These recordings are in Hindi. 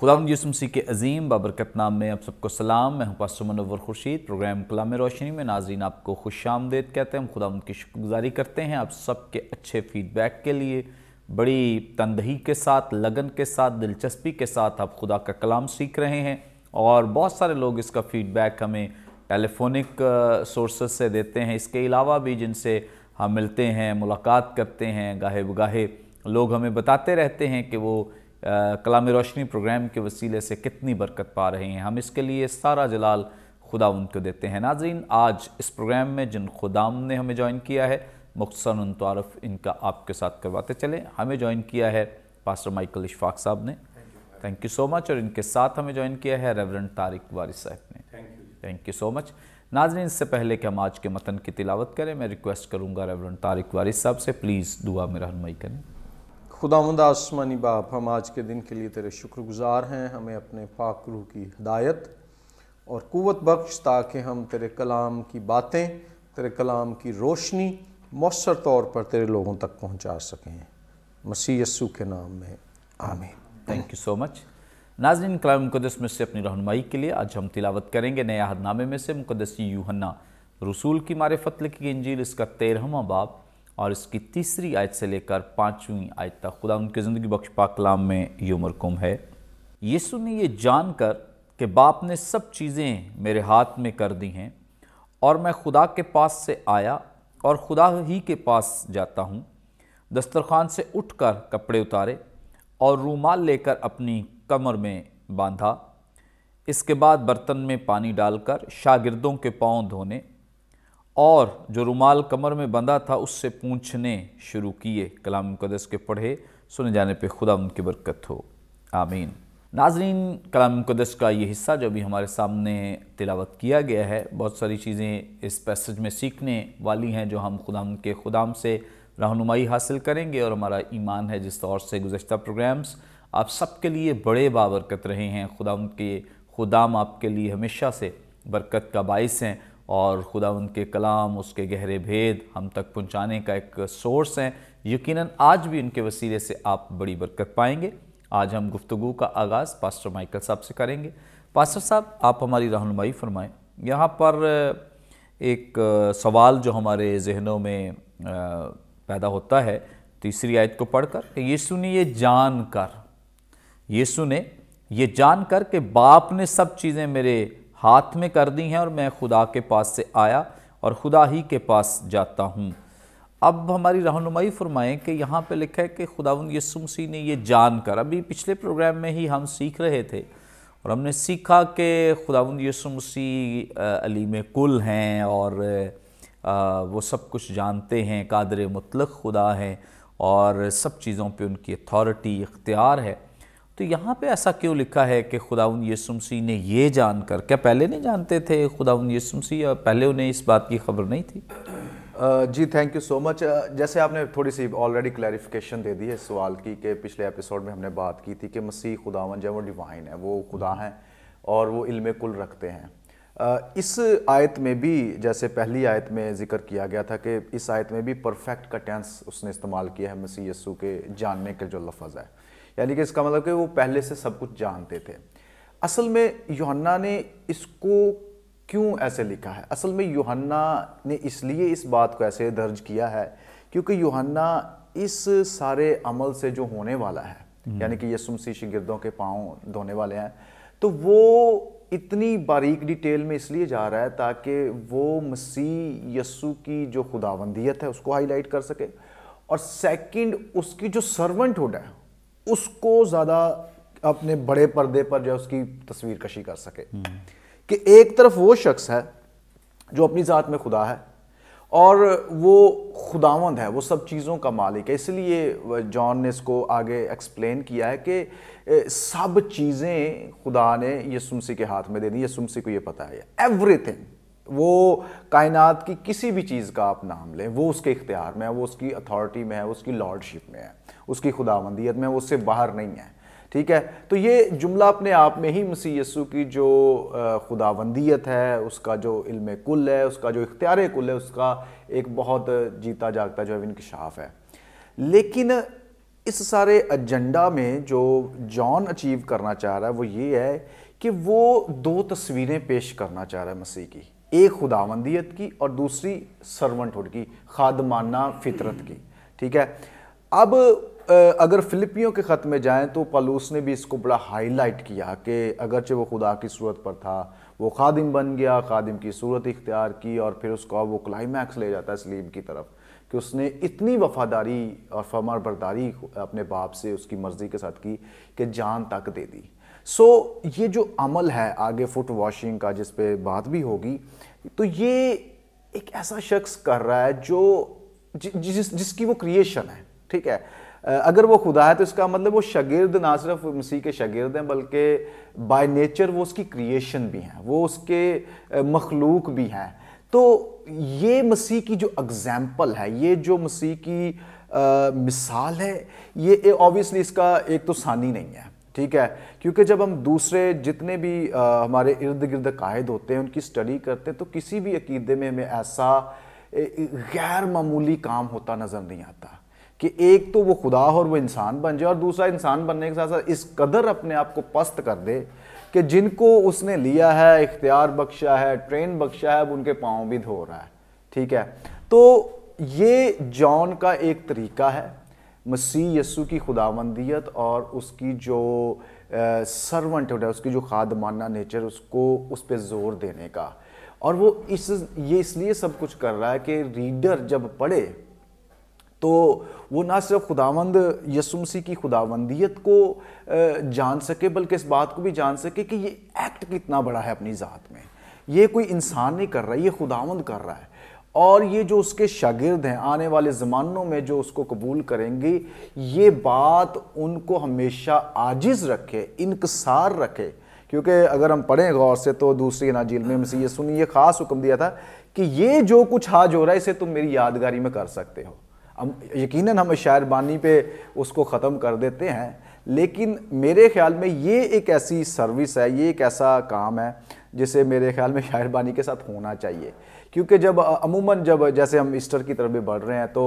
खुदा यसुम सी के अजीम बाबरकत नाम में आप सबको सलाम मैं हूँ पास खुर्शीद प्रोग्राम कलाम रोशनी में नाजीन आपको खुश आमदेद कहते हैं हम खुदा उनकी शुक्रगुजारी करते हैं आप सबके अच्छे फीडबैक के लिए बड़ी तनदही के साथ लगन के साथ दिलचस्पी के साथ आप खुदा का कलाम सीख रहे हैं और बहुत सारे लोग इसका फीडबैक हमें टेलीफोनिक सोर्सेस से देते हैं इसके अलावा भी जिनसे हम मिलते हैं मुलाकात करते हैं गाहे बगाहे लोग हमें बताते रहते हैं कि वो कलाम रोशनी प्रोग्राम के वसीले से कितनी बरकत पा रहे हैं हम इसके लिए सारा जलाल खुदा उनको देते हैं नाजरीन आज इस प्रोग्राम में जिन खुदाम ने हमें ज्वाइन किया है मुख्तसन तारफ़ इनका आपके साथ करवाते चलें हमें ज्वाइन किया है पास्टर माइकल इशफाक साहब ने थैंक यू सो मच और इनके साथ हमें ज्वाइन किया है रेवरन तारिक वारिस साहब ने थैंक यू सो मच नाजरीन इससे पहले कि हम आज के मतन की तिलावत करें मैं रिक्वेस्ट करूँगा रेवरन तारिक वारिस साहब से प्लीज़ दुआ में रहनमई करें खुदामंद आसमानी बाप हम आज के दिन के लिए तेरे शुक्रगुजार हैं हमें अपने पाक रूह की हदायत और क़वत बख्श ताकि हम तेरे कलाम की बातें तेरे कलाम की रोशनी मौसर तौर पर तेरे लोगों तक पहुंचा सकें मसीह यस्सु के नाम में आमीन थैंक यू सो मच नाजरीन कलाम मुकदस में से अपनी रहनमाई के लिए आज हम तिलावत करेंगे नए अहदनामे में से मुकदसी यूहन्ना रसूल की फतल की गंजील इसका तेरहवा बाप और इसकी तीसरी आयत से लेकर पाँचवीं आयत तक खुदा उनके ज़िंदगी बख्श पाकलाम में ये उमरकुम है यीशु ने ये जान कर कि बाप ने सब चीज़ें मेरे हाथ में कर दी हैं और मैं खुदा के पास से आया और खुदा ही के पास जाता हूँ दस्तरखान से उठकर कपड़े उतारे और रूमाल लेकर अपनी कमर में बांधा इसके बाद बर्तन में पानी डालकर शागिर्दों के पाँव धोने और जो रुमाल कमर में बंधा था उससे पूछने शुरू किए कलाम मुकदस के पढ़े सुने जाने पे खुदा उनकी बरकत हो आमीन नाजरीन कलाम मुकदस का ये हिस्सा जो अभी हमारे सामने तिलावत किया गया है बहुत सारी चीज़ें इस पैसेज में सीखने वाली हैं जो हम खुदा के खुदाम से रहनुमाई हासिल करेंगे और हमारा ईमान है जिस तौर से गुज्त प्रोग्राम्स आप सबके लिए बड़े बाबरकत रहे हैं खुदा के खुदाम आपके लिए हमेशा से बरकत का बायस हैं और खुदा उनके कलाम उसके गहरे भेद हम तक पहुँचाने का एक सोर्स हैं यकीन आज भी उनके वसीले से आप बड़ी बरकत पाएंगे आज हम गुफ्तु का आगाज़ पास्टर माइकल साहब से करेंगे पास्टर साहब आप हमारी रहनुमाई फरमाएँ यहाँ पर एक सवाल जो हमारे जहनों में पैदा होता है तीसरी आयत को पढ़कर यीशु ने ये जान कर यीशु ने ये जान कर कि बाप ने सब चीज़ें मेरे हाथ में कर दी हैं और मैं खुदा के पास से आया और खुदा ही के पास जाता हूँ अब हमारी रहनुमाई फरमाएँ कि यहाँ पे लिखा है कि खुदा यसुमसी ने ये जान कर अभी पिछले प्रोग्राम में ही हम सीख रहे थे और हमने सीखा कि खुदा यसुमसी अलीम कुल हैं और आ, वो सब कुछ जानते हैं कादर मुतलक खुदा हैं और सब चीज़ों पे उनकी अथॉरिटी इख्तियार है तो यहाँ पे ऐसा क्यों लिखा है कि खुदाउन यसुमसी ने ये जान कर क्या पहले नहीं जानते थे खुदाउन यसुम या पहले उन्हें इस बात की खबर नहीं थी जी थैंक यू सो मच जैसे आपने थोड़ी सी ऑलरेडी क्लैरिफिकेशन दे दी है सवाल की कि पिछले एपिसोड में हमने बात की थी कि मसीह खुदावन जो वो डिवाइन है वो खुदा हैं और वो इल्म कुल रखते हैं इस आयत में भी जैसे पहली आयत में जिक्र किया गया था कि इस आयत में भी परफेक्ट का टेंस उसने इस्तेमाल किया है मसीह यस्सू के जानने का जो लफज है यानी कि इसका मतलब कि वो पहले से सब कुछ जानते थे असल में योहन्ना ने इसको क्यों ऐसे लिखा है असल में योहन्ना ने इसलिए इस बात को ऐसे दर्ज किया है क्योंकि योहन्ना इस सारे अमल से जो होने वाला है हम्म। यानी कि ये सी शिगिर्दों के पाँव धोने वाले हैं तो वो इतनी बारीक डिटेल में इसलिए जा रहा है ताकि वो मसीह यस्सु की जो खुदावंदियत है उसको हाईलाइट कर सके और सेकंड उसकी जो हुड है उसको ज़्यादा अपने बड़े पर्दे पर जो उसकी तस्वीर कशी कर सके हम्म। कि एक तरफ वो शख्स है जो अपनी ज़ात में खुदा है और वो खुदावंद है वो सब चीज़ों का मालिक है इसलिए जॉन ने इसको आगे एक्सप्लेन किया है कि सब चीज़ें खुदा ने यसुमसी के हाथ में दे दी यसुमसी को ये पता है एवरीथिंग वो कायनात की किसी भी चीज़ का आप नाम लें वो उसके इख्तियार में है वो उसकी अथॉरिटी में है उसकी लॉर्डशिप में है उसकी खुदावंदियत में वो उससे बाहर नहीं है ठीक है तो ये जुमला अपने आप में ही मसीह यसु की जो खुदावंदियत है उसका जो इल्म कुल है उसका जो इख्तियार कुल है उसका एक बहुत जीता जागता जो है इनकशाफ है लेकिन इस सारे एजेंडा में जो जॉन अचीव करना चाह रहा है वो ये है कि वो दो तस्वीरें पेश करना चाह रहा है मसीह की एक खुदावंदियत की और दूसरी सर्वंटहुड की खादमाना फितरत की ठीक है अब अगर फिलिपियों के ख़त में जाएं तो पलूस ने भी इसको बड़ा हाईलाइट किया कि अगरचे वो खुदा की सूरत पर था वो खादिम बन गया खादिम की सूरत इख्तियार की और फिर उसको वो क्लाइमैक्स ले जाता है सलीम की तरफ कि उसने इतनी वफादारी और फमर बरदारी अपने बाप से उसकी मर्ज़ी के साथ की कि जान तक दे दी सो so, ये जो अमल है आगे फुट वॉशिंग का जिस पे बात भी होगी तो ये एक ऐसा शख्स कर रहा है जो जि, जिस जिसकी वो क्रिएशन है ठीक है अगर वो खुदा है तो इसका मतलब वो शगिर्द ना सिर्फ मसीह के शगिर्द हैं बल्कि बाय नेचर वो उसकी क्रिएशन भी हैं वो उसके मखलूक भी हैं तो ये मसीह की जो एग्ज़ैम्पल है ये जो मसीह की आ, मिसाल है ये ऑब्वियसली इसका एक तो सानी नहीं है ठीक है क्योंकि जब हम दूसरे जितने भी आ, हमारे इर्द गिर्द कायद होते हैं उनकी स्टडी करते हैं तो किसी भी अकीदे में हमें ऐसा गैर मामूली काम होता नज़र नहीं आता कि एक तो वो खुदा और वो इंसान बन जाए और दूसरा इंसान बनने के साथ साथ इस कदर अपने आप को पस्त कर दे कि जिनको उसने लिया है इख्तियार बख्शा है ट्रेन बख्शा है अब उनके पाँव भी धो रहा है ठीक है तो ये जॉन का एक तरीका है मसीह यसु की खुदावंदियत और उसकी जो सर्वेंट है उसकी जो खादमाना नेचर उसको उस पर ज़ोर देने का और वो इस ये इसलिए सब कुछ कर रहा है कि रीडर जब पढ़े तो वो ना सिर्फ खुदावंद यसु मसीह की खुदावंदियत को जान सके बल्कि इस बात को भी जान सके कि ये एक्ट कितना बड़ा है अपनी ज़ात में ये कोई इंसान नहीं कर रहा है ये खुदावंद कर रहा है और ये जो उसके शागिर्द हैं आने वाले ज़मानों में जो उसको कबूल करेंगे ये बात उनको हमेशा आजिज़ रखे इनकसार रखे क्योंकि अगर हम पढ़ें गौर से तो दूसरी नाजील में हमसे ये सुनिए ख़ास हुक्म दिया था कि ये जो कुछ हाज हो रहा है इसे तुम मेरी यादगारी में कर सकते हो हम यकीनन हम शायर बानी पे उसको ख़त्म कर देते हैं लेकिन मेरे ख्याल में ये एक ऐसी सर्विस है ये एक ऐसा काम है जिसे मेरे ख्याल में शायरबानी के साथ होना चाहिए क्योंकि जब अमूमन जब जैसे हम ईस्टर की तरफ भी बढ़ रहे हैं तो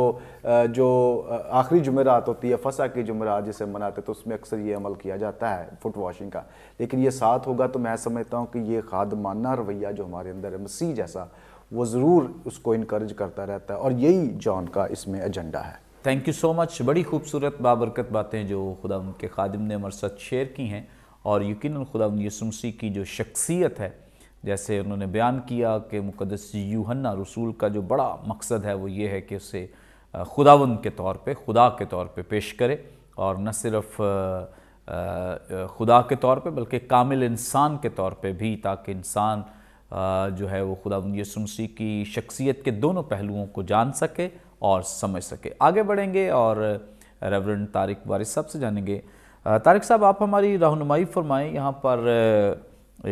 जो आखिरी जुमेरात होती है फसा की जुमेरात जिसे मनाते तो उसमें अक्सर ये अमल किया जाता है फुट वॉशिंग का लेकिन ये साथ होगा तो मैं समझता हूँ कि ये खादमाना रवैया जो हमारे अंदर है मसीह जैसा वो ज़रूर उसको इनक्रेज करता रहता है और यही जॉन का इसमें एजेंडा है थैंक यू सो मच बड़ी खूबसूरत बाबरकत बातें जो खुदा उनके खादिम ने हमारे साथ शेयर की हैं और यकीन खुदा यसुमसी की जो शख्सियत है जैसे उन्होंने बयान किया कि मुकदस यूहन्ना रसूल का जो बड़ा मकसद है वो ये है कि उसे खुदावन के तौर पे खुदा के तौर पे पेश करे और न सिर्फ खुदा के तौर पे बल्कि कामिल इंसान के तौर पे भी ताकि इंसान जो है वो खुदा यसुमसी की शख्सियत के दोनों पहलुओं को जान सके और समझ सके आगे बढ़ेंगे और रेवरेंड तारिक वारिस साहब से जानेंगे तारिक साहब आप हमारी रहनुमाई फरमाएँ यहाँ पर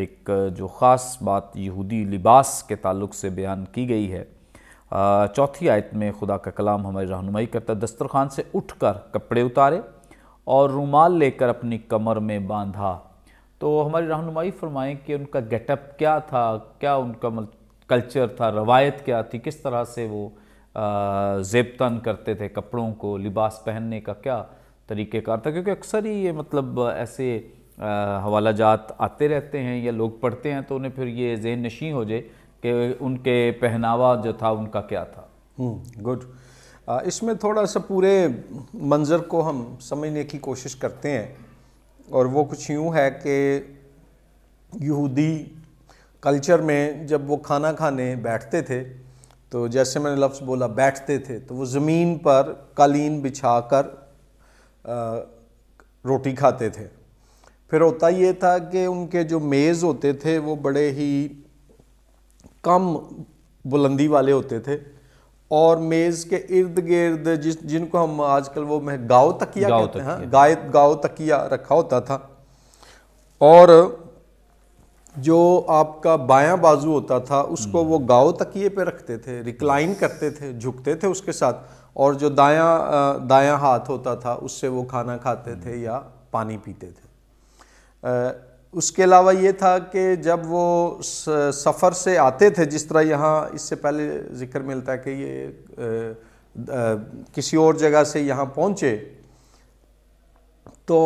एक जो ख़ास बात यहूदी लिबास के ताल्लुक से बयान की गई है चौथी आयत में खुदा का कलाम हमारी रहनुमाई करता दस्तरखान से उठकर कपड़े उतारे और रुमाल लेकर अपनी कमर में बांधा तो हमारी रहनुमाई फरमाएँ कि उनका गेटअप क्या था क्या उनका कल्चर था रवायत क्या थी किस तरह से वो जेबतन करते थे कपड़ों को लिबास पहनने का क्या तरीक़ेकार था क्योंकि अक्सर ही ये मतलब ऐसे हवाला जात आते रहते हैं या लोग पढ़ते हैं तो उन्हें फिर ये जेन नशी हो जाए कि उनके पहनावा जो था उनका क्या था हम्म, गुड इसमें थोड़ा सा पूरे मंज़र को हम समझने की कोशिश करते हैं और वो कुछ यूँ है कि यहूदी कल्चर में जब वो खाना खाने बैठते थे तो जैसे मैंने लफ्ज़ बोला बैठते थे तो वो ज़मीन पर कालीन बिछा कर रोटी खाते थे फिर होता ये था कि उनके जो मेज़ होते थे वो बड़े ही कम बुलंदी वाले होते थे और मेज़ के इर्द गिर्द जिस जिनको हम आजकल वो मैं गाँव तकिया गाँव कहते हैं हाँ, गाय गाँव तकिया रखा होता था और जो आपका बायां बाजू होता था उसको हम्म। वो गाँव तकिए पे रखते थे रिक्लाइन करते थे झुकते थे उसके साथ और जो दायां दायां हाथ होता था उससे वो खाना खाते थे या पानी पीते थे उसके अलावा ये था कि जब वो सफ़र से आते थे जिस तरह यहाँ इससे पहले ज़िक्र मिलता है कि ये किसी और जगह से यहाँ पहुँचे तो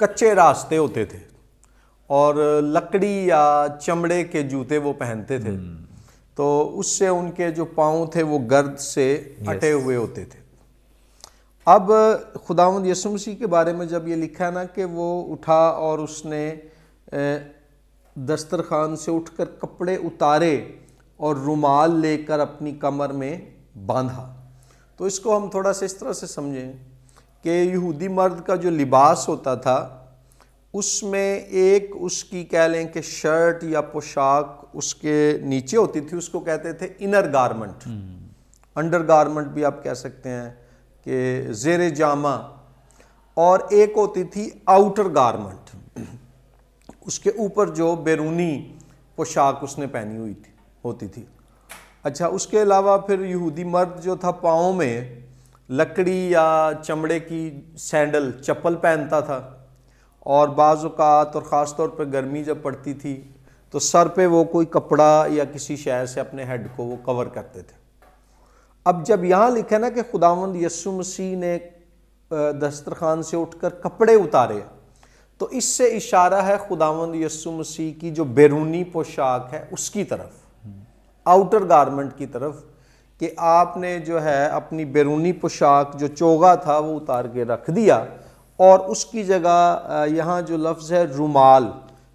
कच्चे रास्ते होते थे और लकड़ी या चमड़े के जूते वो पहनते थे हम्म। तो उससे उनके जो पाँव थे वो गर्द से अटे हुए होते थे अब खुदावंद यसुमसी के बारे में जब ये लिखा ना कि वो उठा और उसने दस्तरखान से उठकर कपड़े उतारे और रुमाल लेकर अपनी कमर में बांधा तो इसको हम थोड़ा सा इस तरह से समझें कि यहूदी मर्द का जो लिबास होता था उसमें एक उसकी कह लें कि शर्ट या पोशाक उसके नीचे होती थी उसको कहते थे इनर गारमेंट अंडर गारमेंट भी आप कह सकते हैं कि जेर जामा और एक होती थी आउटर गारमेंट उसके ऊपर जो बैरूनी पोशाक उसने पहनी हुई थी होती थी अच्छा उसके अलावा फिर यहूदी मर्द जो था पाँव में लकड़ी या चमड़े की सैंडल चप्पल पहनता था और बाज़ात और ख़ास तौर पर गर्मी जब पड़ती थी तो सर पे वो कोई कपड़ा या किसी शहर से अपने हेड को वो कवर करते थे अब जब यहाँ लिखा ना कि खुदावंद यसु मसीह ने दस्तरखान से उठकर कपड़े उतारे तो इससे इशारा है खुदावंद यसु मसीह की जो बैरूनी पोशाक है उसकी तरफ आउटर गारमेंट की तरफ कि आपने जो है अपनी बैरूनी पोशाक जो चोगा था वो उतार के रख दिया और उसकी जगह यहाँ जो लफ्ज़ है रुमाल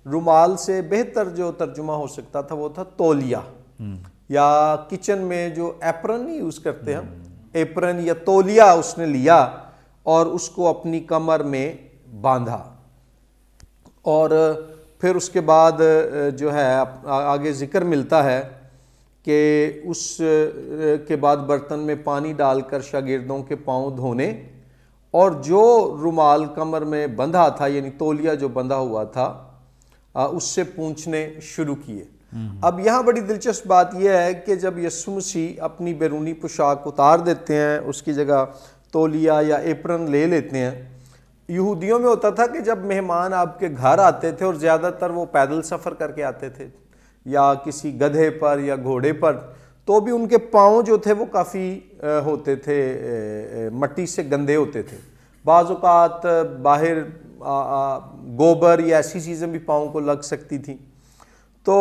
रुमाल से बेहतर जो तर्जुमा हो सकता था वो था तोलिया हम्म। या किचन में जो एप्रन ही यूज़ करते हम हम्म। एप्रन या तोलिया उसने लिया और उसको अपनी कमर में बांधा और फिर उसके बाद जो है आगे ज़िक्र मिलता है कि उस के बाद बर्तन में पानी डालकर शागिर्दों के पाँव धोने और जो रुमाल कमर में बंधा था यानी तोलिया जो बंधा हुआ था आ, उससे पूछने शुरू किए हम्म। अब यहाँ बड़ी दिलचस्प बात यह है कि जब यसु मसीह अपनी बैरूनी पोशाक उतार देते हैं उसकी जगह तोलिया या एप्रन ले लेते हैं यहूदियों में होता था कि जब मेहमान आपके घर आते थे और ज़्यादातर वो पैदल सफ़र करके आते थे या किसी गधे पर या घोड़े पर तो भी उनके पाँव जो थे वो काफ़ी होते थे मट्टी से गंदे होते थे बाज़ात बाहर गोबर या ऐसी चीज़ें भी पाँव को लग सकती थी तो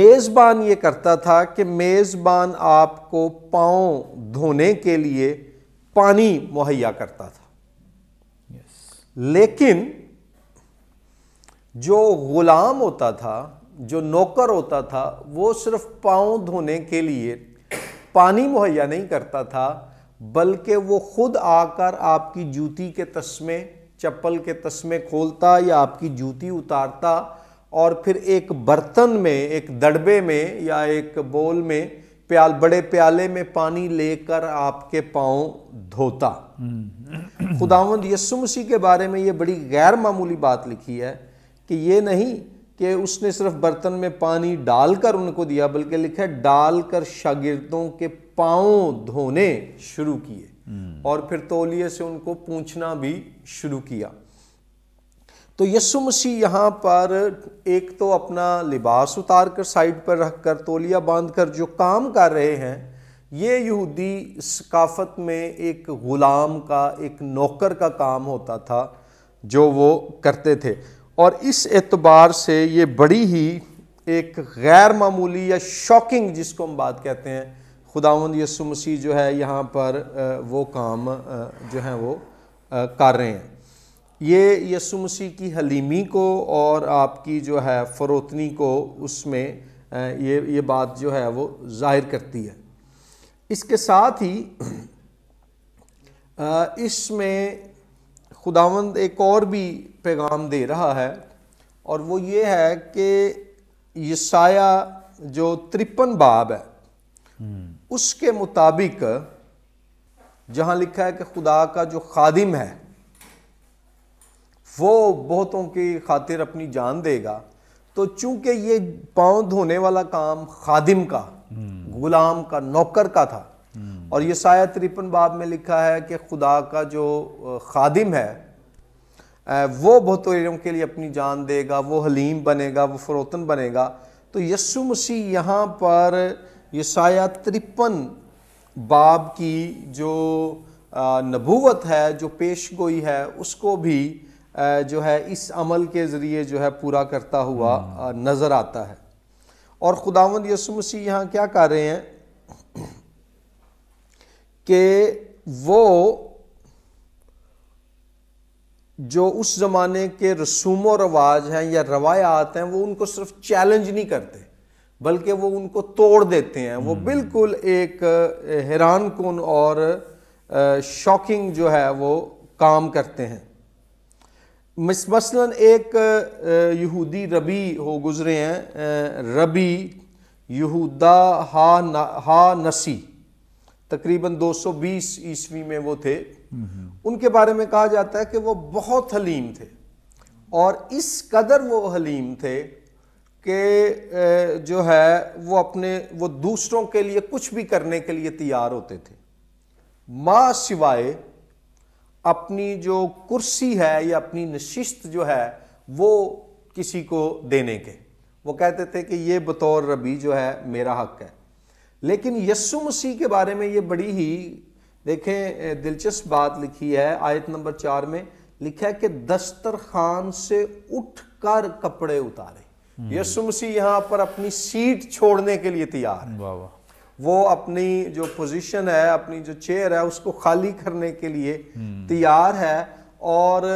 मेज़बान ये करता था कि मेज़बान आपको पाँव धोने के लिए पानी मुहैया करता था yes. लेकिन जो ग़ुलाम होता था जो नौकर होता था वो सिर्फ पाँव धोने के लिए पानी मुहैया नहीं करता था बल्कि वो खुद आकर आपकी जूती के तस्मे चप्पल के तस्मे खोलता या आपकी जूती उतारता और फिर एक बर्तन में एक दड़बे में या एक बोल में प्याल बड़े प्याले में पानी लेकर आपके पाँव धोता खुदावंद यसु मसीह के बारे में ये बड़ी गैर मामूली बात लिखी है कि ये नहीं कि उसने सिर्फ बर्तन में पानी डालकर उनको दिया बल्कि लिखा है डालकर शागिर्दों के पाँव धोने शुरू किए हम्म। और फिर तोलिए से उनको पूछना भी शुरू किया तो यसु मसीह यहाँ पर एक तो अपना लिबास उतार कर साइड पर रख कर तोलिया बांध कर जो काम कर रहे हैं ये यहूदी सकाफत में एक ग़ुलाम का एक नौकर का काम होता था जो वो करते थे और इस एतबार से ये बड़ी ही एक गैर मामूली या शॉकिंग जिसको हम बात कहते हैं खुदावंद यसु मसीह जो है यहाँ पर वो काम जो है वो कर रहे हैं ये यसु मसीह की हलीमी को और आपकी जो है फ़रोतनी को उसमें ये ये बात जो है वो जाहिर करती है इसके साथ ही इसमें खुदावंद एक और भी पैगाम दे रहा है और वो ये है कि यसाया जो तिरपन बाब है हम्म। उसके मुताबिक जहाँ लिखा है कि खुदा का जो खादिम है वो बहुतों की खातिर अपनी जान देगा तो चूंकि ये पाँव धोने वाला काम खादिम का हम्म। गुलाम का नौकर का था और ये साया तिरपन बाब में लिखा है कि खुदा का जो खादिम है वो बहतों के लिए अपनी जान देगा वो हलीम बनेगा वो फरोतन बनेगा तो यसु मसीह यहाँ पर साया तिरपन बाब की जो नबूवत है जो पेश गोई है उसको भी जो है इस अमल के ज़रिए जो है पूरा करता हुआ हम्म। नज़र आता है और खुदावंद यसु मसीह यहाँ क्या कर रहे हैं कि वो जो उस ज़माने के रसूम व रवाज हैं या रवायात हैं वो उनको सिर्फ चैलेंज नहीं करते बल्कि वो उनको तोड़ देते हैं वो हम्म। बिल्कुल एक हैरान कन और शॉकिंग जो है वो काम करते हैं मसलन एक यहूदी रबी हो गुज़रे हैं रबी यहूदा हा न, हा नसी तकरीबन 220 ईस्वी में वो थे उनके बारे में कहा जाता है कि वो बहुत हलीम थे और इस कदर वो हलीम थे कि जो है वो अपने वो दूसरों के लिए कुछ भी करने के लिए तैयार होते थे माँ सिवाय अपनी जो कुर्सी है या अपनी नशिस्त जो है वो किसी को देने के वो कहते थे कि ये बतौर रबी जो है मेरा हक है लेकिन यस्सु मसीह के बारे में ये बड़ी ही देखें दिलचस्प बात लिखी है आयत नंबर चार में लिखा है कि दस्तरखान से उठकर कपड़े उतारे हम्म। यस्सु मसीह यहाँ पर अपनी सीट छोड़ने के लिए तैयार है वो अपनी जो पोजीशन है अपनी जो चेयर है उसको खाली करने के लिए हम्म। तैयार है और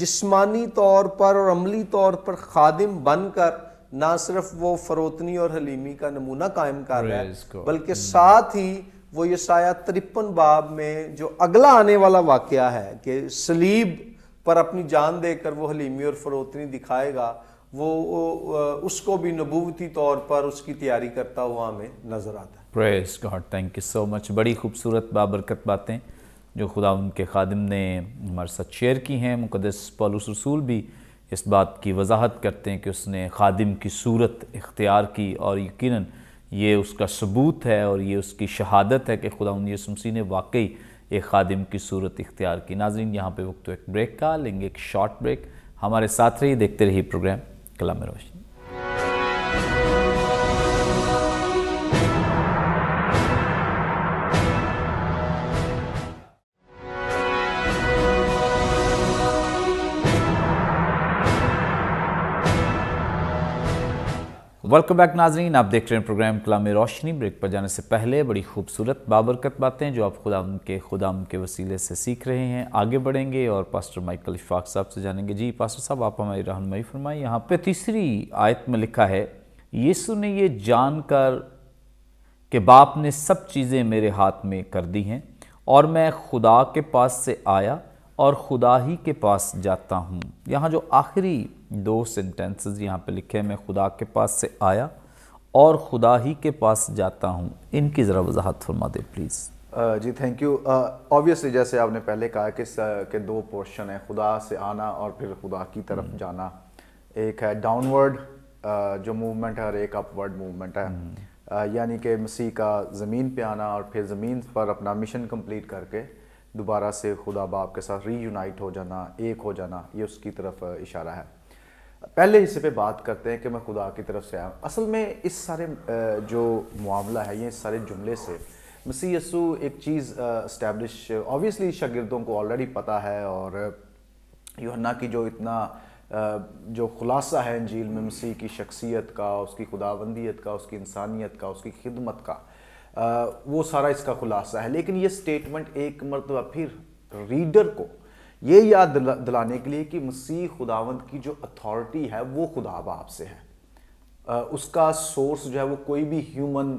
जिस्मानी तौर पर और अमली तौर पर खादिम बनकर ना सिर्फ वो फरोतनी और हलीमी का नमूना कायम कर रहा है बल्कि hmm. साथ ही वो ये साया तिरपन बाब में जो अगला आने वाला वाक़ है कि सलीब पर अपनी जान देकर वो हलीमी और फरोतनी दिखाएगा वो उसको भी नबूती तौर पर उसकी तैयारी करता हुआ हमें नज़र आता है praise God thank you so much बड़ी खूबसूरत बाबरकत बातें जो खुदा उनके खादिम ने हमारे साथ शेयर की हैं मुकदस पॉलूस रसूल भी इस बात की वजाहत करते हैं कि उसने खादिम की सूरत इख्तियार की और यकीन ये उसका सबूत है और ये उसकी शहादत है कि खुदा यसमसी ने वाकई एक खादिम की सूरत इख्तियार की नाजरीन यहाँ पर वक्त तो एक ब्रेक का लेंगे एक शॉर्ट ब्रेक हमारे साथ रही देखते रहिए प्रोग्राम कलाम रोश वेलकम बैक नाजरीन आप देख रहे हैं प्रोग्राम कलाम रोशनी ब्रेक पर जाने से पहले बड़ी खूबसूरत बाबरकत बातें जो आप खुदा के ख़ुदा के वसीले से सीख रहे हैं आगे बढ़ेंगे और पास्टर माइकल इशफाक साहब से जानेंगे जी पास्टर साहब आप हमारी रहनमई फरमाएं यहाँ पे तीसरी आयत में लिखा है यीशु ने ये जान कर कि बाप ने सब चीज़ें मेरे हाथ में कर दी हैं और मैं खुदा के पास से आया और खुदा ही के पास जाता हूँ यहाँ जो आखिरी दो सेंटेंसेस यहाँ पे लिखे हैं मैं खुदा के पास से आया और खुदा ही के पास जाता हूँ इनकी ज़रा वजाहत फरमा दे प्लीज़ जी थैंक यू ऑब्वियसली जैसे आपने पहले कहा कि के दो पोर्शन हैं खुदा से आना और फिर खुदा की तरफ हम्म। जाना एक है डाउनवर्ड जो मूवमेंट है और एक अपवर्ड मूवमेंट है हम्म। यानी कि मसीह का ज़मीन पे आना और फिर ज़मीन पर अपना मिशन कंप्लीट करके दोबारा से खुदा बाप के साथ रीयूनाइट हो जाना एक हो जाना ये उसकी तरफ इशारा है पहले हिस्से पे बात करते हैं कि मैं खुदा की तरफ से आया असल में इस सारे जो मामला है ये इस सारे जुमले से मसी यसु एक चीज़ इस्टेब्लिश ऑबियसली शागिर्दों को ऑलरेडी पता है और योहन्ना की जो इतना जो खुलासा है झील में मसीह की शख्सियत का उसकी खुदाबंदियत का उसकी इंसानियत का उसकी खिदमत का वो सारा इसका खुलासा है लेकिन ये स्टेटमेंट एक मरतबा फिर रीडर को ये याद दिलाने के लिए कि मसीह खुदावंत की जो अथॉरिटी है वो खुदा बाप से है उसका सोर्स जो है वो कोई भी ह्यूमन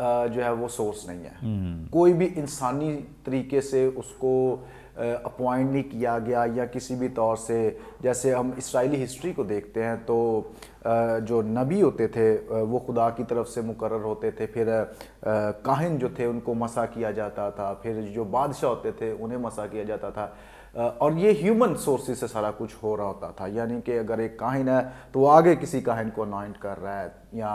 जो है वो सोर्स नहीं है हम्म। कोई भी इंसानी तरीके से उसको अपॉइंट नहीं किया गया या किसी भी तौर से जैसे हम इसराइली हिस्ट्री को देखते हैं तो जो नबी होते थे वो खुदा की तरफ से मुकर होते थे फिर काहिन जो थे उनको मसा किया जाता था फिर जो बादशाह होते थे उन्हें मसा किया जाता था और ये ह्यूमन सोर्सेज से सारा कुछ हो रहा होता था यानी कि अगर एक काहिन है तो वो आगे किसी काहिन को अनॉइंट कर रहा है या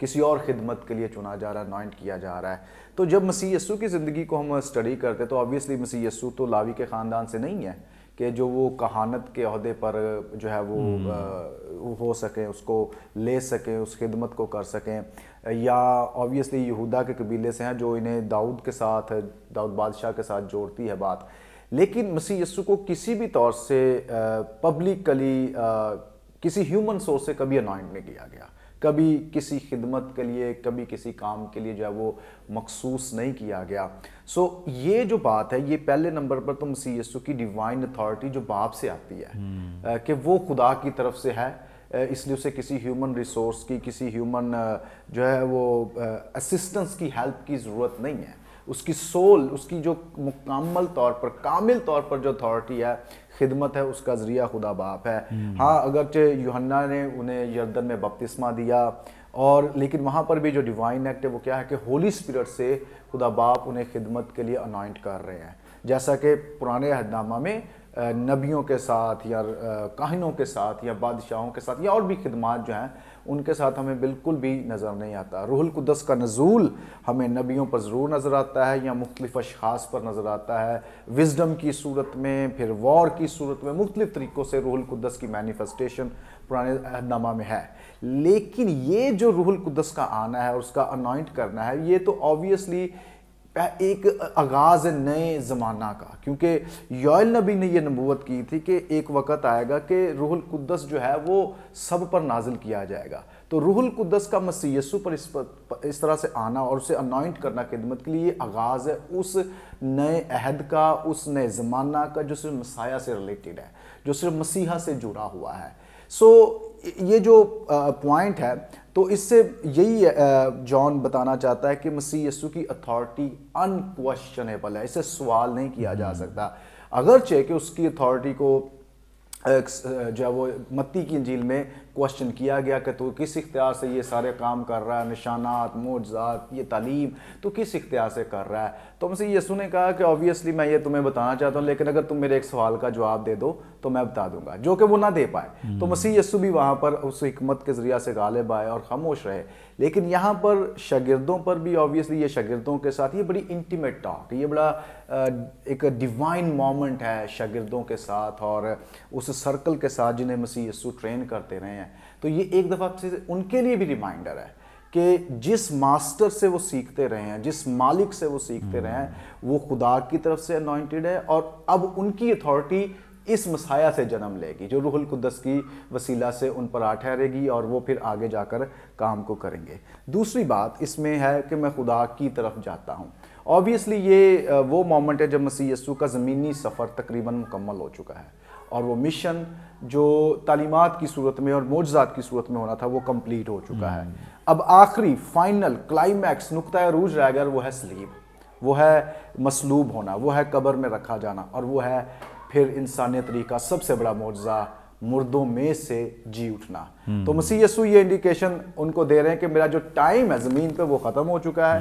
किसी और खिदमत के लिए चुना जा रहा है अनॉइंट किया जा रहा है तो जब मसीह यसू की ज़िंदगी को हम स्टडी करते तो ऑब्वियसली मसीह यसू तो लावी के ख़ानदान से नहीं है कि जो वो कहानत के अहदे पर जो है वो हम्म। हो सकें उसको ले सकें उस खिदमत को कर सकें या ऑब्वियसली यहूदा के कबीले से हैं जो इन्हें दाऊद के साथ दाऊद बादशाह के साथ जोड़ती है बात लेकिन मसीह यस्सु को किसी भी तौर से पब्लिकली किसी ह्यूमन सोर्स से कभी अनॉइंट नहीं किया गया कभी किसी खिदमत के लिए कभी किसी काम के लिए जो है वो मखसूस नहीं किया गया सो so, ये जो बात है ये पहले नंबर पर तो मसीह यस्सु की डिवाइन अथॉरिटी जो बाप से आती है hmm. कि वो खुदा की तरफ से है इसलिए उसे किसी ह्यूमन रिसोर्स की किसी ह्यूमन जो है वो असिस्टेंस की हेल्प की ज़रूरत नहीं है उसकी सोल उसकी जो मुकम्मल तौर पर कामिल तौर पर जो अथॉरिटी है खिदमत है उसका ज़रिया खुदा बाप है हम्म। हाँ अगरचे युहन्ना ने उन्हें यर्दन में बपतिस्मा दिया और लेकिन वहाँ पर भी जो डिवाइन एक्ट है वो क्या है कि होली स्पिरिट से खुदा बाप उन्हें खिदमत के लिए अनॉइंट कर रहे हैं जैसा कि पुराने अहदनामा में नबियों के साथ या काहिनों के साथ या बादशाहों के साथ या और भी खिदमत जो हैं उनके साथ हमें बिल्कुल भी नज़र नहीं आता रूहुल कुदस का नज़ूल हमें नबियों पर ज़रूर नज़र आता है या मुख्तलिफ़ अशास पर नज़र आता है विजडम की सूरत में फिर वॉर की सूरत में मुख्तलिफ़ तरीक़ों से रूहुल कुदस की मैनिफेस्टेशन पुराने अहदनामा में है लेकिन ये जो रूहुल कुदस का आना है और उसका अनॉइंट करना है ये तो ऑबियसली एक आगाज़ है नए ज़माना का क्योंकि योल नबी ने यह नबूत की थी कि एक वक़्त आएगा कि रूहुल कुद्दस जो है वो सब पर नाजिल किया जाएगा तो रूहुल कुद्दस का मसीह यसु पर इस पर इस तरह से आना और उसे अनॉइंट करना खिदमत के लिए आगाज़ है उस नए अहद का उस नए ज़माना का जो सिर्फ मसाया से रिलेटेड है जो सिर्फ मसीहा से जुड़ा हुआ है सो so, ये जो पॉइंट है तो इससे यही जॉन बताना चाहता है कि मसीह यसु की अथॉरिटी अनक्वेश्चनेबल है इसे सवाल नहीं किया जा हम्म। सकता अगरचे कि उसकी अथॉरिटी को जो है वो मत्ती की झील में क्वेश्चन किया गया कि तो किस इख्तियार से ये सारे काम कर रहा है निशानात मोजात ये तालीम तो किस इख्तियार से कर रहा है तो हमसे यस्सू ने कहा कि ऑब्वियसली मैं ये तुम्हें बताना चाहता हूँ लेकिन अगर तुम मेरे एक सवाल का जवाब दे दो तो मैं बता दूंगा जो कि वो ना दे पाए हम्म। तो मसीह यस्सु भी वहाँ पर उस हमत के ज़रिया से गालिब आए और खामोश रहे लेकिन यहाँ पर शागिर्दों पर भी ऑब्वियसली ये शागिर्दों के साथ ये बड़ी इंटीमेट टॉक ये बड़ा एक डिवाइन मोमेंट है शागिदों के साथ और उस सर्कल के साथ जिन्हें मसीह यस्सु ट्रेन करते रहे हैं तो ये एक दफ़ा से उनके लिए भी रिमाइंडर है कि जिस मास्टर से वो सीखते रहे हैं जिस मालिक से वो सीखते रहे हैं हम्म। वो खुदा की तरफ से अनॉइंटेड है और अब उनकी अथॉरिटी इस मसाया से जन्म लेगी जो रूहुल कुद्दस की वसीला से उन पर आ ठहरेगी और वो फिर आगे जाकर काम को करेंगे दूसरी बात इसमें है कि मैं खुदा की तरफ जाता हूँ ऑब्वियसली ये वो मोमेंट है जब मसीह यसू का ज़मीनी सफ़र तकरीबन मुकम्मल हो चुका है और वो मिशन जो तालीमत की सूरत में और मोजात की सूरत में होना था वो कंप्लीट हो चुका है हम्म। अब आखिरी फाइनल क्लाइमैक्स नुकता रूज रह गया वो है स्लीप वो है मसलूब होना वो है कब्र में रखा जाना और वो है फिर इंसानियत का सबसे बड़ा मुआवजा मुर्दों में से जी उठना तो हम्म। मसीह यसु ये इंडिकेशन उनको दे रहे हैं कि मेरा जो टाइम है ज़मीन पर वो ख़त्म हो चुका है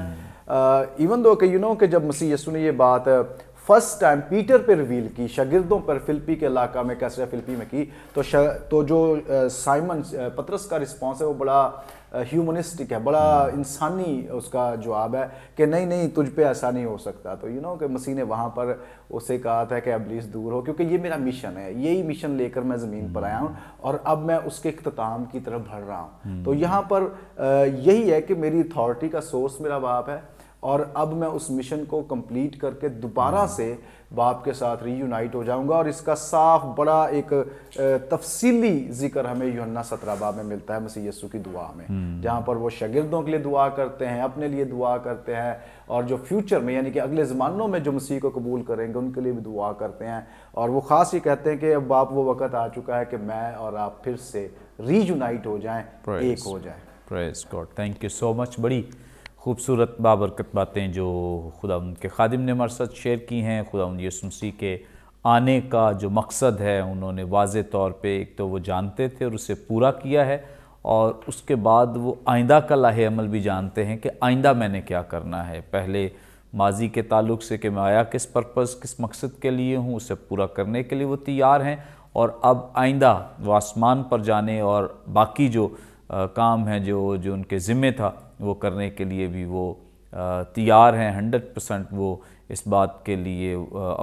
इवन हम्म। दो कि यू नो कि जब मसीह यसु ने ये बात फर्स्ट टाइम पीटर पर रिवील की शगिर्दों पर फिल्पी के इलाका में कैसे फिल्पी में की तो श, तो जो साइमन पत्रस का रिस्पॉन्स है वो बड़ा ह्यूमनिस्टिक है बड़ा इंसानी उसका जवाब है कि नहीं नहीं तुझ पे ऐसा नहीं हो सकता तो यू नो कि मसीह ने वहाँ पर उसे कहा था कि अबलीस दूर हो क्योंकि ये मेरा मिशन है यही मिशन लेकर मैं ज़मीन पर आया हूँ और अब मैं उसके अख्ताम की तरफ बढ़ रहा हूँ तो यहाँ पर यही है कि मेरी अथॉरिटी का सोर्स मेरा बाप है और अब मैं उस मिशन को कंप्लीट करके दोबारा हम्म। से बाप के साथ रीयूनाइट हो जाऊंगा और इसका साफ बड़ा एक तफसीली जिक्र हमें योहन्ना सत्रह बाब में मिलता है मसीह यस्सु की दुआ में हम्म। जहाँ पर वो शागिर्दों के लिए दुआ करते हैं अपने लिए दुआ करते हैं और जो फ्यूचर में यानी कि अगले ज़मानों में जो मसीह को कबूल करेंगे उनके लिए भी दुआ करते हैं और वो ख़ास ये कहते हैं कि अब बाप वो वक़्त आ चुका है कि मैं और आप फिर से रीयूनाइट हो जाएँ एक हो जाए praise God thank you so much बड़ी खूबसूरत बाबरकत बातें जो खुदा उनके खादिम ने हमारे साथ शेयर की हैं खुदा उन यसमसी के आने का जो मकसद है उन्होंने वाज तौर पर एक तो वो जानते थे और उसे पूरा किया है और उसके बाद वो आइंदा का लाहे अमल भी जानते हैं कि आइंदा मैंने क्या करना है पहले माजी के ताल्लुक से कि मैं आया किस पर्पज़ किस मकसद के लिए हूँ उसे पूरा करने के लिए वो तैयार हैं और अब आइंदा वो आसमान पर जाने और बाकी जो आ, काम हैं जो जो उनके ज़िम्मे था वो करने के लिए भी वो तैयार हैं हंड्रेड परसेंट वो इस बात के लिए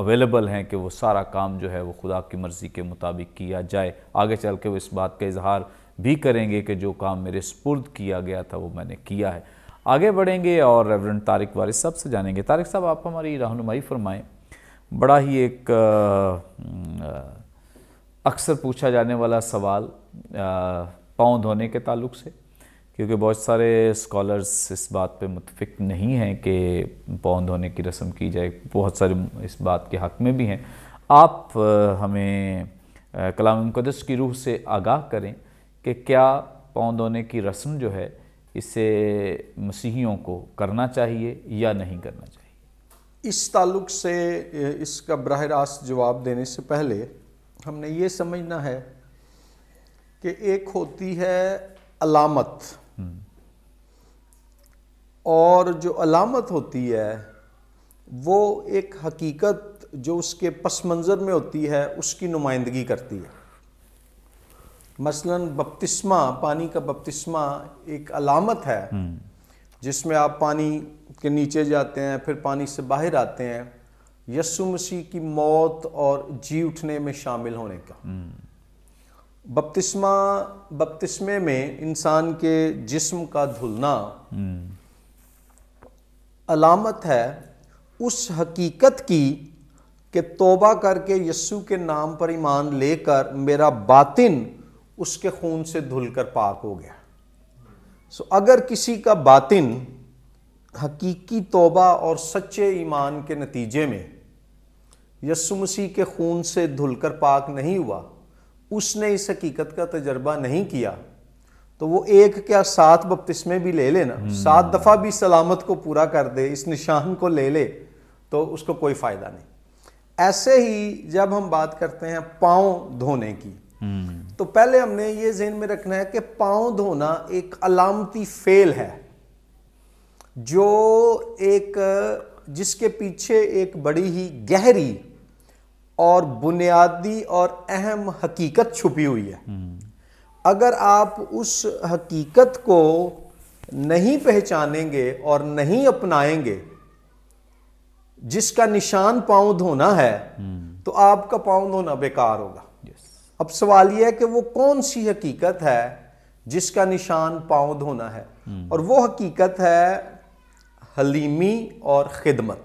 अवेलेबल हैं कि वो सारा काम जो है वो खुदा की मर्ज़ी के मुताबिक किया जाए आगे चल के वो इस बात का इजहार भी करेंगे कि जो काम मेरे स्पुर्द किया गया था वो मैंने किया है आगे बढ़ेंगे और रेवरेंट तारिक वारिस साहब से जानेंगे तारिक साहब आप हमारी रहनुमाई फरमाएँ बड़ा ही एक अक्सर पूछा जाने वाला सवाल पाँव धोने के ताल्लुक से क्योंकि बहुत सारे स्कॉलर्स इस बात पे मुतफिक नहीं हैं कि पौन धोने की रस्म की जाए बहुत सारे इस बात के हक़ में भी हैं आप हमें कलाम मुकदस की रूह से आगाह करें कि क्या पौन धोने की रस्म जो है इसे मसीहियों को करना चाहिए या नहीं करना चाहिए इस ताल्लुक से इसका बरह रास्त जवाब देने से पहले हमने ये समझना है कि एक होती है अलामत और जो अलामत होती है वो एक हकीकत जो उसके पस मंज़र में होती है उसकी नुमाइंदगी करती है मसलन बपतिस्मा पानी का बपतिस्मा एक अलामत है हम्म। जिसमें आप पानी के नीचे जाते हैं फिर पानी से बाहर आते हैं यस्सु मसीह की मौत और जी उठने में शामिल होने का हम्म। बपतिस्मा बपतिस्मे में इंसान के जिस्म का धुलना हम्म। अलामत है उस हकीकत की कि तोबा करके यस्सु के नाम पर ईमान लेकर मेरा बातिन उसके खून से धुलकर पाक हो गया सो अगर किसी का बातिन हकीकी तोबा और सच्चे ईमान के नतीजे में यस्सु मसीह के खून से धुलकर पाक नहीं हुआ उसने इस हकीकत का तजर्बा नहीं किया तो वो एक क्या सात बपतिस्मे भी ले लेना हम्म। सात दफ़ा भी सलामत को पूरा कर दे इस निशान को ले ले तो उसको कोई फ़ायदा नहीं ऐसे ही जब हम बात करते हैं पाओ धोने की हम्म। तो पहले हमने ये जहन में रखना है कि पाओ धोना एक अलामती फेल है जो एक जिसके पीछे एक बड़ी ही गहरी और बुनियादी और अहम हकीकत छुपी हुई है हम्म। अगर आप उस हकीकत को नहीं पहचानेंगे और नहीं अपनाएंगे जिसका निशान पांव धोना है हम्म। तो आपका पांव धोना बेकार होगा अब सवाल यह है कि वो कौन सी हकीकत है जिसका निशान पांव धोना है हम्म। और वो हकीकत है हलीमी और खिदमत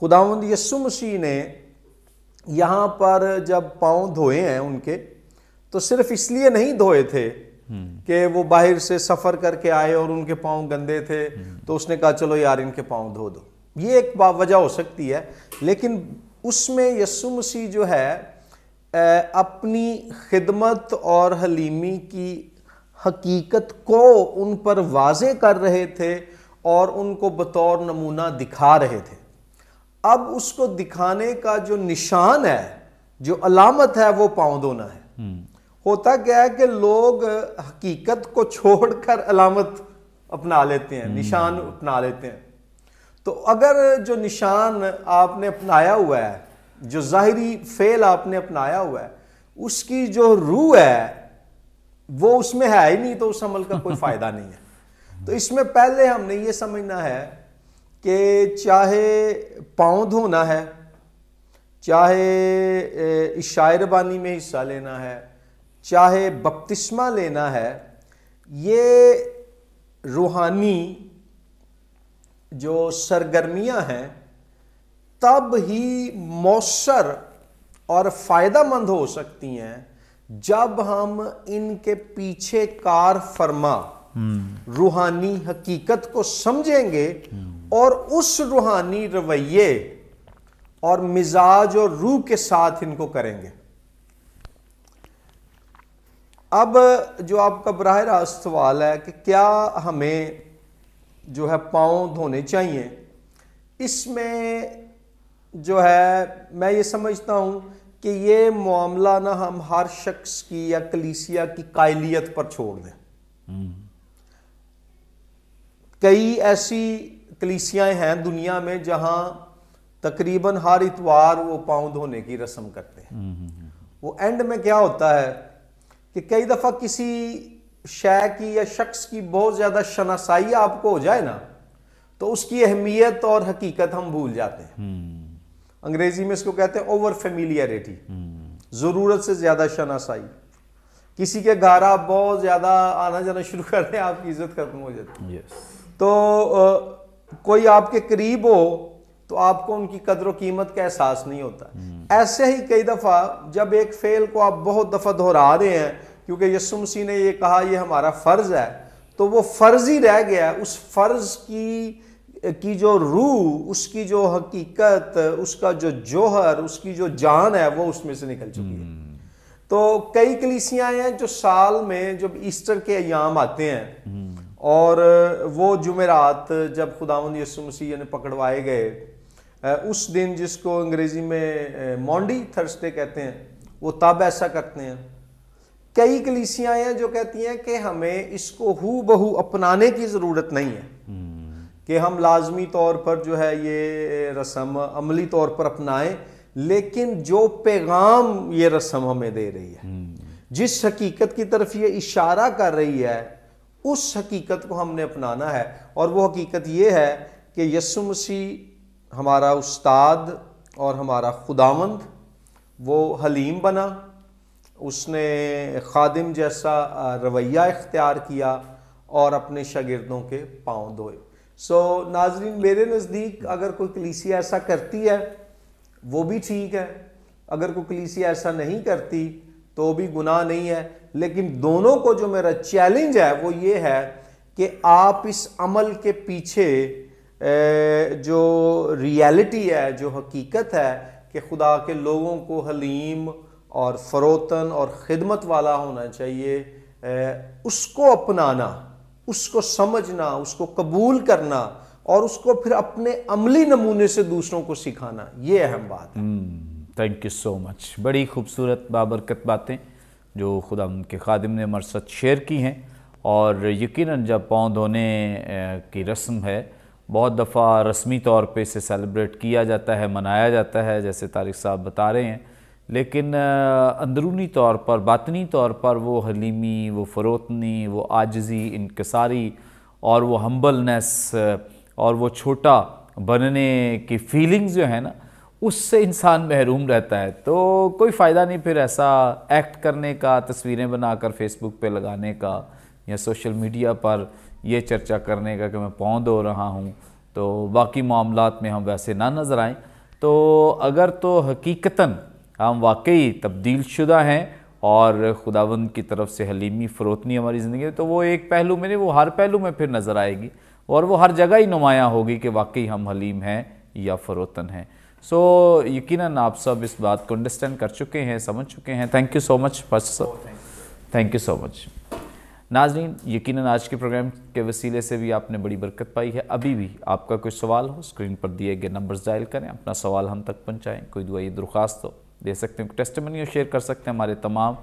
खुदावंद यसु मसीह ने यहाँ पर जब पांव धोए हैं उनके तो सिर्फ इसलिए नहीं धोए थे हम्म। कि वो बाहर से सफर करके आए और उनके पाँव गंदे थे हम्म। तो उसने कहा चलो यार इनके पाँव धो दो ये एक वजह हो सकती है लेकिन उसमें यसु मसीह जो है अपनी खिदमत और हलीमी की हकीकत को उन पर वाजे कर रहे थे और उनको बतौर नमूना दिखा रहे थे अब उसको दिखाने का जो निशान है जो अलामत है वो पाँव धोना है हम्म। होता क्या है कि लोग हकीकत को छोड़कर अलामत अपना लेते हैं हम्म। निशान अपना लेते हैं तो अगर जो निशान आपने अपनाया हुआ है जो ज़ाहरी फेल आपने अपनाया हुआ है उसकी जो रूह है वो उसमें है ही नहीं तो उस अमल का कोई फ़ायदा नहीं है तो इसमें पहले हमने ये समझना है कि चाहे पाँव धोना है चाहे शायरबानी में हिस्सा लेना है चाहे बपतिस्मा लेना है ये रूहानी जो सरगर्मियां हैं तब ही मौसर और फ़ायदा मंद हो सकती हैं जब हम इनके पीछे कार फरमा हम्म। रूहानी हकीकत को समझेंगे हम्म। और उस रूहानी रवैये और मिजाज और रूह के साथ इनको करेंगे अब जो आपका बरह रास्त सवाल है कि क्या हमें जो है पाँव धोने चाहिए इसमें जो है मैं ये समझता हूँ कि ये मामला ना हम हर शख्स की या कलीसिया की कायलियत पर छोड़ दें हम्म। कई ऐसी कलीसियाएँ हैं दुनिया में जहाँ तकरीबन हर इतवार वो पाँव धोने की रस्म करते हैं हम्म, हम्म, वो एंड में क्या होता है कि कई दफ़ा किसी शय की या शख्स की बहुत ज़्यादा शनासाई आपको हो जाए ना तो उसकी अहमियत और हकीकत हम भूल जाते हैं हम्म। अंग्रेजी में इसको कहते हैं ओवर फेमिलियरिटी ज़रूरत से ज़्यादा शनासाई किसी के घर आप बहुत ज़्यादा आना जाना शुरू कर दें हैं आपकी इज्जत खत्म हो जाती है yes. तो आ, कोई आपके करीब हो तो आपको उनकी कदर कीमत का एहसास नहीं होता हम्म। ऐसे ही कई दफ़ा जब एक फ़ेल को आप बहुत दफ़ा दोहरा रहे हैं क्योंकि यसुम मसीह ने यह कहा यह हमारा फ़र्ज़ है तो वो फ़र्ज़ ही रह गया उस फ़र्ज़ की की जो रूह उसकी जो हकीकत उसका जो जोहर उसकी जो जान है वो उसमें से निकल चुकी है हम्म। तो कई कलिसियाँ हैं जो साल में जब ईस्टर के अयाम आते हैं हम्म। और वो जुमेरात जब खुदा यसु मसीह ने पकड़वाए गए उस दिन जिसको अंग्रेज़ी में मॉन्डी थर्सडे कहते हैं वो तब ऐसा करते हैं कई कलीसियाँ हैं जो कहती हैं कि हमें इसको हु बहू अपनाने की ज़रूरत नहीं है हम्म। कि हम लाजमी तौर पर जो है ये रस्म अमली तौर पर अपनाएं लेकिन जो पैगाम ये रस्म हमें दे रही है हम्म। जिस हकीकत की तरफ ये इशारा कर रही है उस हकीकत को हमने अपनाना है और वो हकीकत ये है कि यसु मसीह हमारा उस्ताद और हमारा खुदामंद वो हलीम बना उसने खादिम जैसा रवैया इख्तियार किया और अपने शागिर्दों के पाँव धोए सो नाजरीन मेरे नज़दीक अगर कोई कलीसिया ऐसा करती है वो भी ठीक है अगर कोई कलीसिया ऐसा नहीं करती तो भी गुनाह नहीं है लेकिन दोनों को जो मेरा चैलेंज है वो ये है कि आप इस अमल के पीछे जो रियलिटी है जो हकीकत है कि खुदा के लोगों को हलीम और फ़रोतन और ख़िदमत वाला होना चाहिए उसको अपनाना उसको समझना उसको कबूल करना और उसको फिर अपने अमली नमूने से दूसरों को सिखाना ये अहम बात है थैंक यू सो मच बड़ी खूबसूरत बाबरकत बातें जो खुदा के खादिम ने मरसद शेयर की हैं और यकीनन जब पाँव धोने की रस्म है बहुत दफ़ा रस्मी तौर पे इसे सेलिब्रेट किया जाता है मनाया जाता है जैसे तारिक साहब बता रहे हैं लेकिन अंदरूनी तौर पर बातनी तौर पर वो हलीमी वो फ़रोतनी वो आजजी इनकसारी और वो हम्बलनेस और वो छोटा बनने की फीलिंग्स जो है ना उससे इंसान महरूम रहता है तो कोई फ़ायदा नहीं फिर ऐसा एक्ट करने का तस्वीरें बनाकर फेसबुक पे लगाने का या सोशल मीडिया पर ये चर्चा करने का कि मैं पाँव दो रहा हूँ तो बाकी मामला में हम वैसे ना नज़र आएँ तो अगर तो हकीकता हम वाकई तब्दील शुदा हैं और खुदावंद की तरफ से हलीमी फ़रोतनी हमारी ज़िंदगी में तो वो एक पहलू में नहीं वो हर पहलू में फिर नज़र आएगी और वो हर जगह ही नुमायाँ होगी कि वाकई हम हलीम हैं या फ़रोतन हैं सो so, यकीनन आप सब इस बात को अंडरस्टैंड कर चुके हैं समझ चुके हैं thank you so much first thank you so much नाजरीन यकीन आज के प्रोग्राम के वसीले से भी आपने बड़ी बरकत पाई है अभी भी आपका कोई सवाल हो स्क्रीन पर दिए गए नंबर्स डायल करें अपना सवाल हम तक पहुँचाएँ कोई दुआई दरख्वास्त हो दे सकते हैं टेस्ट और शेयर कर सकते हैं हमारे तमाम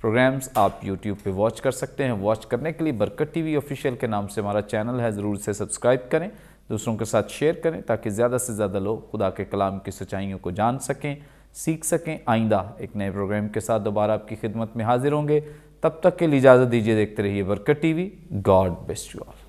प्रोग्राम्स आप यूट्यूब पर वॉच कर सकते हैं वॉच करने के लिए बरकत वी ऑफिशियल के नाम से हमारा चैनल है ज़रूर से सब्सक्राइब करें दूसरों के साथ शेयर करें ताकि ज़्यादा से ज़्यादा लोग खुदा के कलाम की सच्चाइयों को जान सकें सीख सकें आइंदा एक नए प्रोग्राम के साथ दोबारा आपकी खिदमत में हाजिर होंगे तब तक के लिए इजाज़त दीजिए देखते रहिए वर्कर टीवी गॉड बेस्ट यू ऑल